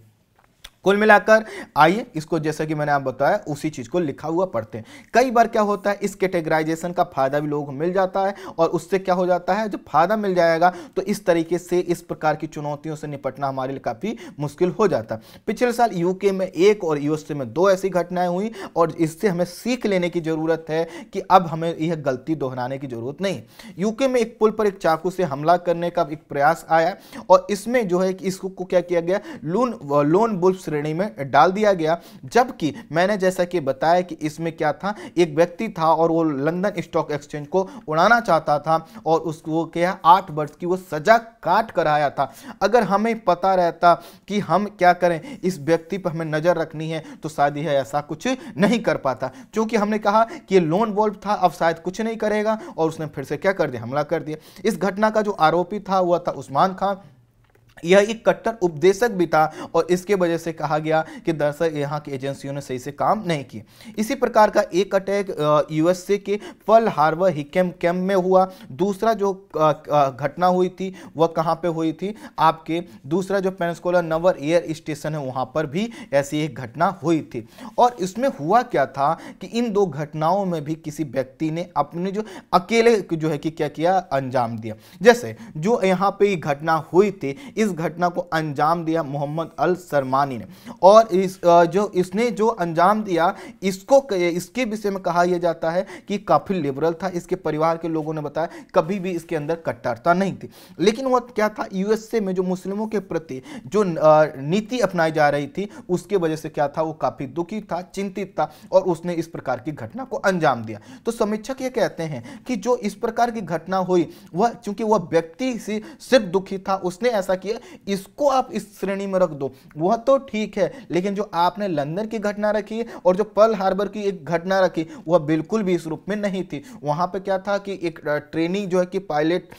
कुल मिलाकर आइए इसको जैसा कि मैंने आप बताया उसी चीज़ को लिखा हुआ पढ़ते हैं कई बार क्या होता है इस कैटेगराइजेशन का फायदा भी लोगों को मिल जाता है और उससे क्या हो जाता है जब फायदा मिल जाएगा तो इस तरीके से इस प्रकार की चुनौतियों से निपटना हमारे लिए काफ़ी मुश्किल हो जाता है पिछले साल यूके में एक और यूएसए में दो ऐसी घटनाएं हुई और इससे हमें सीख लेने की ज़रूरत है कि अब हमें यह गलती दोहराने की ज़रूरत नहीं यूके में एक पुल पर एक चाकू से हमला करने का एक प्रयास आया और इसमें जो है कि इसको क्या किया गया लोन लोन बुल्फ श्रेणी में डाल दिया गया जबकि मैंने जैसा कि बताया कि इसमें क्या था एक व्यक्ति था और वो लंदन स्टॉक एक्सचेंज को उड़ाना चाहता था और उसको क्या आठ वर्ष की वो सजा काट कर आया था अगर हमें पता रहता कि हम क्या करें इस व्यक्ति पर हमें नज़र रखनी है तो शायद यह ऐसा कुछ नहीं कर पाता क्योंकि हमने कहा कि ये लोन वॉल्व था अब शायद कुछ नहीं करेगा और उसने फिर से क्या कर दिया हमला कर दिया इस घटना का जो आरोपी था वह था उस्मान खान यह एक कट्टर उपदेशक भी था और इसके वजह से कहा गया कि दरअसल यहाँ की एजेंसियों ने सही से काम नहीं किया इसी प्रकार का एक अटैक यूएसए के फल हार्बर हिकेम कैम्प में हुआ दूसरा जो घटना हुई थी वह कहाँ पे हुई थी आपके दूसरा जो पेंसकोला नवर एयर स्टेशन है वहाँ पर भी ऐसी एक घटना हुई थी और इसमें हुआ क्या था कि इन दो घटनाओं में भी किसी व्यक्ति ने अपने जो अकेले जो है कि क्या किया अंजाम दिया जैसे जो यहाँ पर घटना हुई थी इस इस घटना को अंजाम दिया मोहम्मद अल सरमानी ने और इस जो इसने जो अंजाम दिया इसको इसके विषय में कहा यह जाता है कि काफ़ी लिबरल था इसके परिवार के लोगों ने बताया कभी भी इसके अंदर कट्टरता नहीं थी लेकिन वह क्या था यूएसए में जो मुस्लिमों के प्रति जो नीति अपनाई जा रही थी उसके वजह से क्या था वो काफ़ी दुखी था चिंतित था और उसने इस प्रकार की घटना को अंजाम दिया तो समीक्षक ये कहते हैं कि जो इस प्रकार की घटना हुई वह चूंकि वह व्यक्ति से सिर्फ दुखी था उसने ऐसा किया इसको आप इस श्रेणी में रख दो वह तो ठीक है लेकिन जो आपने लंदन की घटना रखी है और जो पर्ल हार्बर की एक घटना रखी वह बिल्कुल भी इस रूप में नहीं थी वहां पर क्या था कि एक ट्रेनिंग जो है कि पायलट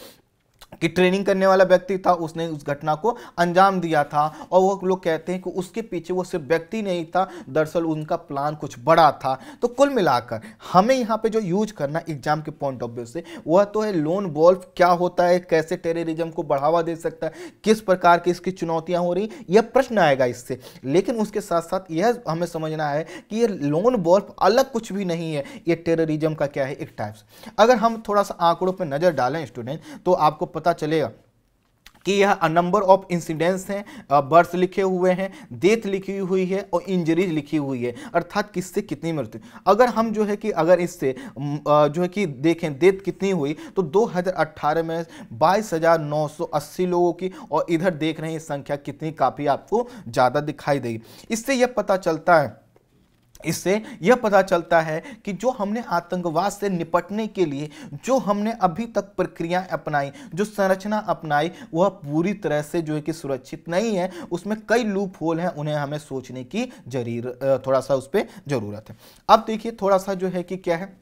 कि ट्रेनिंग करने वाला व्यक्ति था उसने उस घटना को अंजाम दिया था और वो लोग कहते हैं कि उसके पीछे वो सिर्फ व्यक्ति नहीं था दरअसल उनका प्लान कुछ बड़ा था तो कुल मिलाकर हमें यहाँ पे जो यूज करना एग्जाम के पॉइंट ऑफ व्यू से वह तो है लोन वॉल्व क्या होता है कैसे टेररिज्म को बढ़ावा दे सकता है किस प्रकार की इसकी चुनौतियाँ हो रही यह प्रश्न आएगा इससे लेकिन उसके साथ साथ यह हमें समझना है कि यह लोन वॉल्व अलग कुछ भी नहीं है ये टेररिज्म का क्या है एक टाइप्स अगर हम थोड़ा सा आंकड़ों पर नज़र डालें स्टूडेंट तो आपको पता पता चलेगा कि यह नंबर ऑफ इंसिडेंट्स हैं बर्थ लिखे हुए हैं डेथ लिखी हुई है और इंजरीज लिखी हुई है अर्थात किससे कितनी मृत्यु अगर हम जो है कि अगर इससे जो है कि देखें डेथ कितनी हुई तो 2018 में 22,980 लोगों की और इधर देख रहे हैं संख्या कितनी काफ़ी आपको ज़्यादा दिखाई देगी इससे यह पता चलता है इससे यह पता चलता है कि जो हमने आतंकवाद से निपटने के लिए जो हमने अभी तक प्रक्रियाएं अपनाई जो संरचना अपनाई वह पूरी तरह से जो है कि सुरक्षित नहीं है उसमें कई लूप होल हैं उन्हें हमें सोचने की जरूर थोड़ा सा उस पर ज़रूरत है अब देखिए थोड़ा सा जो है कि क्या है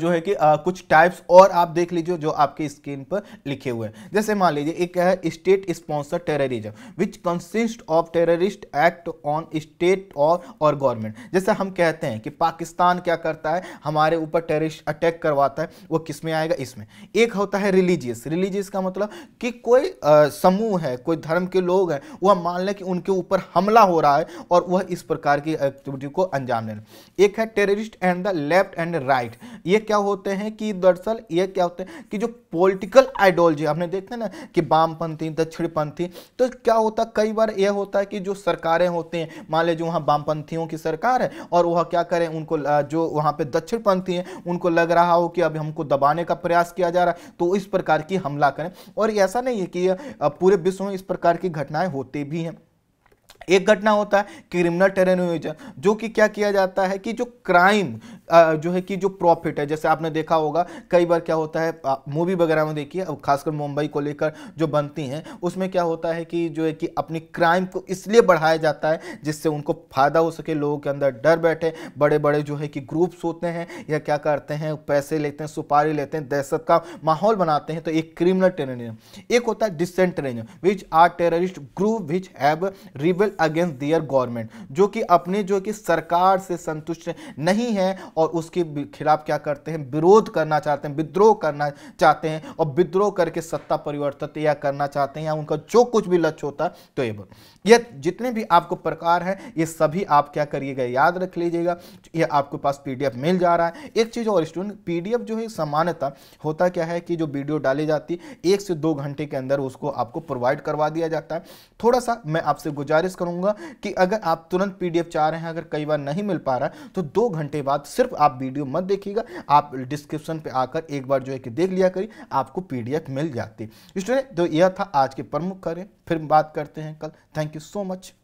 जो है कि कुछ टाइप्स और आप देख लीजिए जो आपके स्क्रीन पर लिखे हुए हैं जैसे मान लीजिए एक है state sponsor terrorism which consist of terrorist act on state और और गवर्नमेंट जैसे हम कहते हैं कि पाकिस्तान क्या करता है हमारे ऊपर टेररिस्ट अटैक करवाता है वो किस में आएगा इसमें एक होता है रिलीजियस रिलीजियस का मतलब कि कोई समूह है कोई धर्म के लोग हैं वह मान लें कि उनके ऊपर हमला हो रहा है और वह इस प्रकार की एक्टिविटी को अंजाम रहे एक है terrorist and the left and right ये क्या होते हैं कि दरअसल ये क्या होते हैं कि जो पॉलिटिकल आइडियोलॉजी हमने देखते ना कि वामपंथी दक्षिणपंथी तो क्या होता कई बार यह होता है कि जो सरकारें होती हैं मान लीजिए वहाँ वामपंथियों की सरकार है और वह क्या करें उनको जो वहाँ पे दक्षिणपंथी हैं उनको लग रहा हो कि अभी हमको दबाने का प्रयास किया जा रहा है तो इस प्रकार की हमला करें और ऐसा नहीं है कि पूरे विश्व में इस प्रकार की घटनाएँ होती भी हैं एक घटना होता है क्रिमिनल टेररिज्म जो कि क्या किया जाता है कि जो क्राइम जो है कि जो प्रॉफिट है जैसे आपने देखा होगा कई बार क्या होता है मूवी वगैरह में देखिए अब खासकर मुंबई को लेकर जो बनती हैं उसमें क्या होता है कि जो है कि अपनी क्राइम को इसलिए बढ़ाया जाता है जिससे उनको फ़ायदा हो सके लोगों के अंदर डर बैठे बड़े बड़े जो है कि ग्रुप्स होते हैं या क्या करते हैं पैसे लेते हैं सुपारी लेते हैं दहशत का माहौल बनाते हैं तो एक क्रिमिनल टेररिज्म एक होता है dissent terrorism which are terrorist group which have rebel against their government जो कि अपने जो कि सरकार से संतुष्ट नहीं है और उसके खिलाफ क्या करते हैं विरोध करना चाहते हैं विद्रोह करना चाहते हैं और विद्रोह करके सत्ता परिवर्तित या करना चाहते हैं या उनका जो कुछ भी लक्ष्य होता तो ये ये जितने भी आपको प्रकार हैं ये सभी आप क्या करिएगा याद रख लीजिएगा ये आपके पास पीडीएफ मिल जा रहा है एक चीज़ और स्टूडेंट पीडीएफ जो है सामान्यता होता क्या है कि जो वीडियो डाली जाती है एक से दो घंटे के अंदर उसको आपको प्रोवाइड करवा दिया जाता है थोड़ा सा मैं आपसे गुजारिश करूंगा कि अगर आप तुरंत पीडीएफ चाह रहे हैं अगर कई बार नहीं मिल पा रहा तो दो घंटे बाद सिर्फ आप वीडियो मत देखिएगा आप डिस्क्रिप्शन पे आकर एक बार जो है कि देख लिया करिए आपको पीडीएफ मिल जाती स्टूडेंट तो यह था आज के प्रमुख करें फिर बात करते हैं कल थैंक यू सो मच